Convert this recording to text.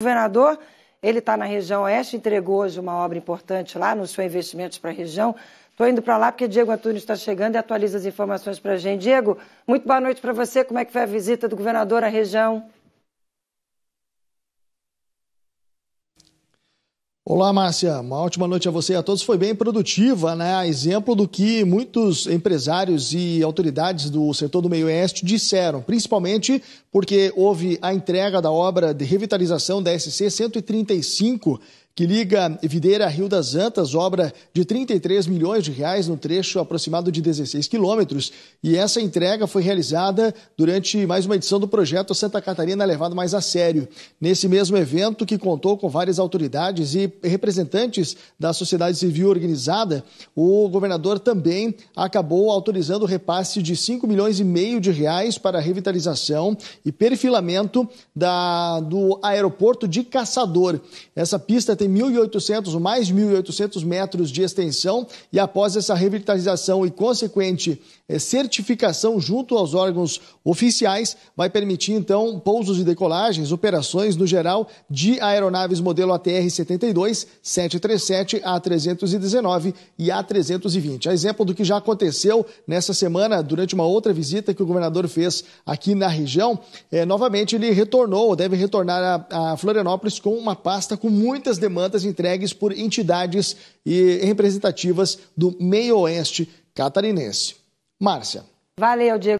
O governador, ele está na região oeste, entregou hoje uma obra importante lá, anunciou investimentos para a região. Estou indo para lá porque Diego Antunes está chegando e atualiza as informações para a gente. Diego, muito boa noite para você. Como é que foi a visita do governador à região? Olá, Márcia. Uma ótima noite a você e a todos. Foi bem produtiva, né? Exemplo do que muitos empresários e autoridades do setor do meio oeste disseram, principalmente porque houve a entrega da obra de revitalização da SC 135 que liga Videira a Rio das Antas, obra de 33 milhões de reais no trecho aproximado de 16 quilômetros. E essa entrega foi realizada durante mais uma edição do projeto Santa Catarina Levado Mais a Sério. Nesse mesmo evento, que contou com várias autoridades e representantes da sociedade civil organizada, o governador também acabou autorizando o repasse de 5 milhões e meio de reais para a revitalização e perfilamento da, do aeroporto de Caçador. Essa pista tem tem 1.800, mais de 1.800 metros de extensão e após essa revitalização e consequente eh, certificação junto aos órgãos oficiais, vai permitir então pousos e decolagens, operações no geral de aeronaves modelo ATR-72, 737, A319 e A320. A exemplo do que já aconteceu nessa semana durante uma outra visita que o governador fez aqui na região, é, novamente ele retornou, deve retornar a, a Florianópolis com uma pasta com muitas demandas demandas entregues por entidades e representativas do meio oeste catarinense. Márcia. Valeu, Diego.